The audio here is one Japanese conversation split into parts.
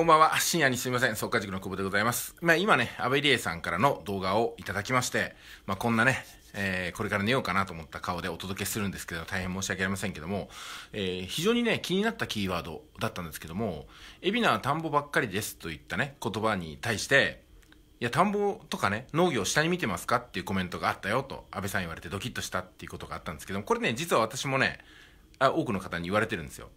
こんばんは。深夜にすみません。速家塾の久保でございます。まあ今ね、安倍理恵さんからの動画をいただきまして、まあこんなね、えー、これから寝ようかなと思った顔でお届けするんですけど、大変申し訳ありませんけども、えー、非常にね、気になったキーワードだったんですけども、海老名は田んぼばっかりですといったね、言葉に対して、いや、田んぼとかね、農業を下に見てますかっていうコメントがあったよと、安倍さん言われてドキッとしたっていうことがあったんですけども、これね、実は私もね、あ多くの方に言われてるんですよ。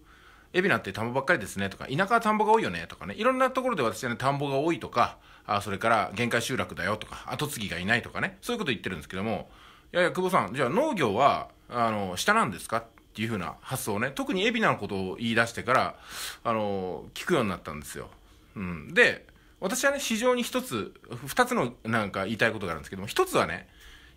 海老名って田んぼばっかりですねとか、田舎は田んぼが多いよねとかね、いろんなところで私はね、田んぼが多いとか、あそれから限界集落だよとか、跡継ぎがいないとかね、そういうこと言ってるんですけども、いやいや、久保さん、じゃあ農業は、あの、下なんですかっていうふうな発想をね、特に海老名のことを言い出してから、あの、聞くようになったんですよ。うん。で、私はね、非常に一つ、二つのなんか言いたいことがあるんですけども、一つはね、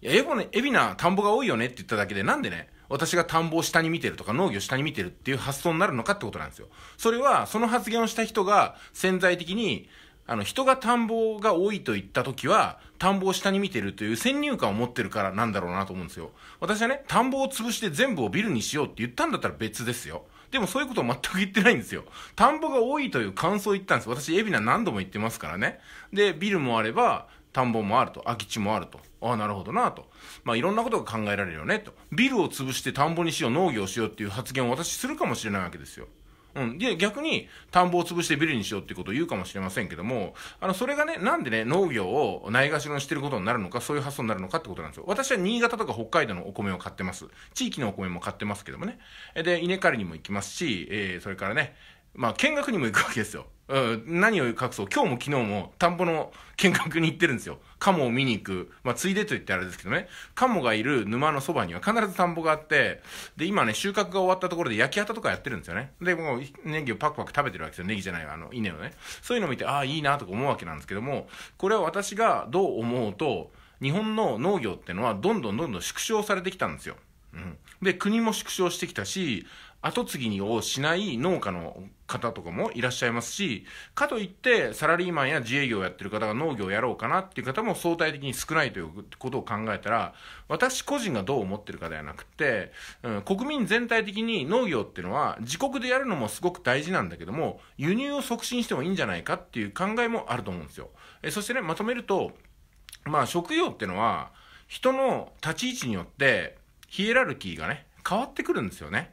いや、エボね、エビナ田んぼが多いよねって言っただけで、なんでね、私が田んぼを下に見てるとか農業下に見てるっていう発想になるのかってことなんですよ。それは、その発言をした人が潜在的に、あの、人が田んぼが多いと言った時は、田んぼを下に見てるという先入観を持ってるからなんだろうなと思うんですよ。私はね、田んぼを潰して全部をビルにしようって言ったんだったら別ですよ。でもそういうことを全く言ってないんですよ。田んぼが多いという感想を言ったんです。私、海老名何度も言ってますからね。で、ビルもあれば、田んぼもあると空き地もあるとああなるほどなとまあいろんなことが考えられるよねとビルを潰して田んぼにしよう農業をしようっていう発言を私するかもしれないわけですよ。うん。で、逆に、田んぼを潰してビルにしようっていうことを言うかもしれませんけども、あの、それがね、なんでね、農業をないがしろにしてることになるのか、そういう発想になるのかってことなんですよ。私は新潟とか北海道のお米を買ってます。地域のお米も買ってますけどもね。で、稲刈りにも行きますし、えー、それからね、まあ、見学にも行くわけですよ。何を隠そう今日も昨日も田んぼの見学に行ってるんですよ。カモを見に行く。まあ、ついでと言ってあれですけどね。カモがいる沼のそばには必ず田んぼがあって、で、今ね、収穫が終わったところで焼き畑とかやってるんですよね。で、もう、ネギをパクパク食べてるわけですよ。ネギじゃないわ、あの、稲をね。そういうのを見て、ああ、いいなとか思うわけなんですけども、これは私がどう思うと、日本の農業ってのはどんどんどんどん縮小されてきたんですよ。うん。で、国も縮小してきたし、後継ぎをしない農家の方とかもいらっしゃいますし、かといってサラリーマンや自営業をやってる方が農業をやろうかなっていう方も相対的に少ないということを考えたら、私個人がどう思ってるかではなくて、うん、国民全体的に農業っていうのは自国でやるのもすごく大事なんだけども、輸入を促進してもいいんじゃないかっていう考えもあると思うんですよ。えそしてね、まとめると、まあ職業ってのは人の立ち位置によって、ヒエラルキーがね、変わってくるんですよね。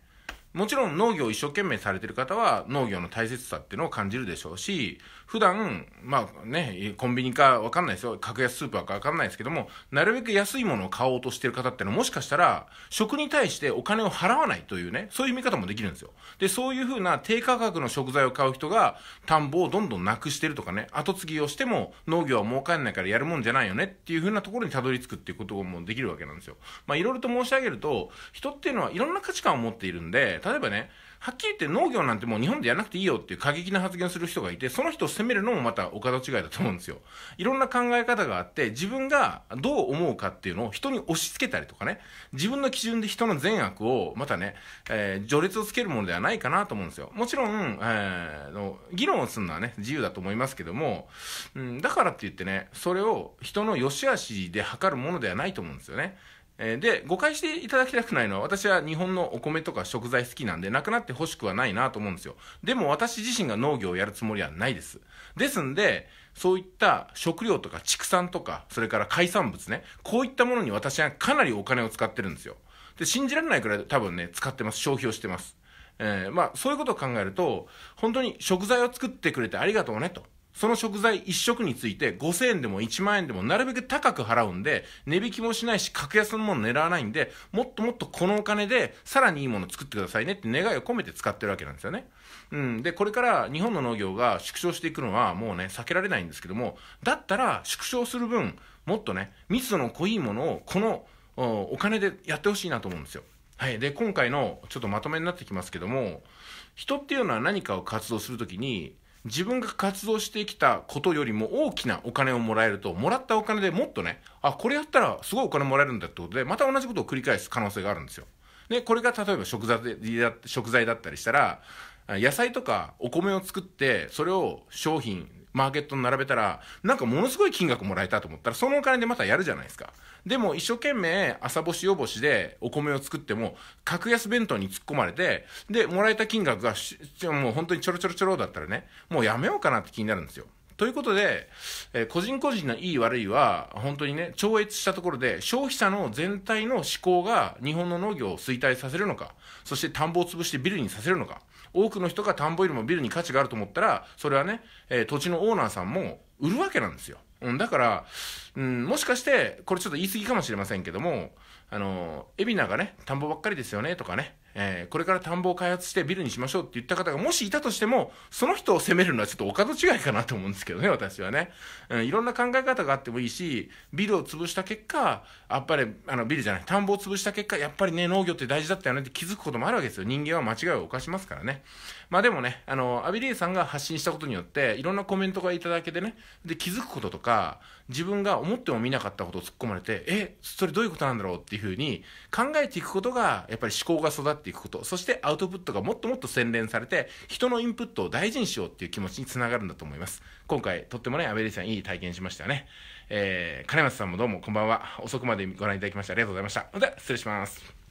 もちろん農業を一生懸命されてる方は農業の大切さっていうのを感じるでしょうし、普段、まあね、コンビニかわかんないですよ。格安スーパーかわかんないですけども、なるべく安いものを買おうとしてる方ってのはもしかしたら、食に対してお金を払わないというね、そういう見方もできるんですよ。で、そういうふうな低価格の食材を買う人が、田んぼをどんどんなくしてるとかね、後継ぎをしても農業は儲かんないからやるもんじゃないよねっていうふうなところにたどり着くっていうこともできるわけなんですよ。まあいろいろと申し上げると、人っていうのはいろんな価値観を持っているんで、例えばね、はっきり言って農業なんてもう日本でやらなくていいよっていう過激な発言する人がいて、その人を責めるのもまたお門違いだと思うんですよ。いろんな考え方があって、自分がどう思うかっていうのを人に押し付けたりとかね、自分の基準で人の善悪をまたね、えー、序列をつけるものではないかなと思うんですよ。もちろん、えー、の議論をするのはね、自由だと思いますけども、うん、だからって言ってね、それを人の良し悪しで測るものではないと思うんですよね。えで、誤解していただきたくないのは、私は日本のお米とか食材好きなんで、なくなって欲しくはないなと思うんですよ。でも私自身が農業をやるつもりはないです。ですんで、そういった食料とか畜産とか、それから海産物ね、こういったものに私はかなりお金を使ってるんですよ。で、信じられないくらい多分ね、使ってます。消費をしてます。えー、まあ、そういうことを考えると、本当に食材を作ってくれてありがとうね、と。その食材一食について5000円でも1万円でもなるべく高く払うんで、値引きもしないし格安のもの狙わないんで、もっともっとこのお金でさらにいいもの作ってくださいねって願いを込めて使ってるわけなんですよね。うん。で、これから日本の農業が縮小していくのはもうね、避けられないんですけども、だったら縮小する分、もっとね、密度の濃いものをこのお金でやってほしいなと思うんですよ。はい。で、今回のちょっとまとめになってきますけども、人っていうのは何かを活動するときに、自分が活動してきたことよりも大きなお金をもらえると、もらったお金でもっとね、あ、これやったらすごいお金もらえるんだってことで、また同じことを繰り返す可能性があるんですよ。で、これが例えば食材で食材だったりしたら、野菜とかお米を作って、それを商品、マーケットに並べたら、なんかものすごい金額もらえたと思ったら、そのお金でまたやるじゃないですか。でも一生懸命朝干し夜干しでお米を作っても、格安弁当に突っ込まれて、で、もらえた金額が、もう本当にちょろちょろちょろだったらね、もうやめようかなって気になるんですよ。ということで、えー、個人個人のいい悪いは、本当にね、超越したところで、消費者の全体の思考が日本の農業を衰退させるのか、そして田んぼを潰してビルにさせるのか、多くの人が田んぼよりもビルに価値があると思ったら、それはね、えー、土地のオーナーさんも売るわけなんですよ。うん、だから、うん、もしかして、これちょっと言い過ぎかもしれませんけども、あの、海老名がね、田んぼばっかりですよね、とかね、えー、これから田んぼを開発してビルにしましょうって言った方がもしいたとしても、その人を責めるのはちょっとお門違いかなと思うんですけどね、私はね。うん、いろんな考え方があってもいいし、ビルを潰した結果、やっぱり、あの、ビルじゃない、田んぼを潰した結果、やっぱりね、農業って大事だったよねって気づくこともあるわけですよ。人間は間違いを犯しますからね。まあでもね、あの、アビリーさんが発信したことによって、いろんなコメントがいただけてね、で、気づくこととか、自分が思ってもみなかったことを突っ込まれて、え、それどういうことなんだろうっていうふうに考えていくことが、やっぱり思考が育っていくこと、そしてアウトプットがもっともっと洗練されて、人のインプットを大事にしようっていう気持ちにつながるんだと思います。今回、とってもね、アベリさんいい体験しましたよね。えー、金松さんもどうもこんばんは。遅くまでご覧いただきましてありがとうございました。ほんでは、失礼します。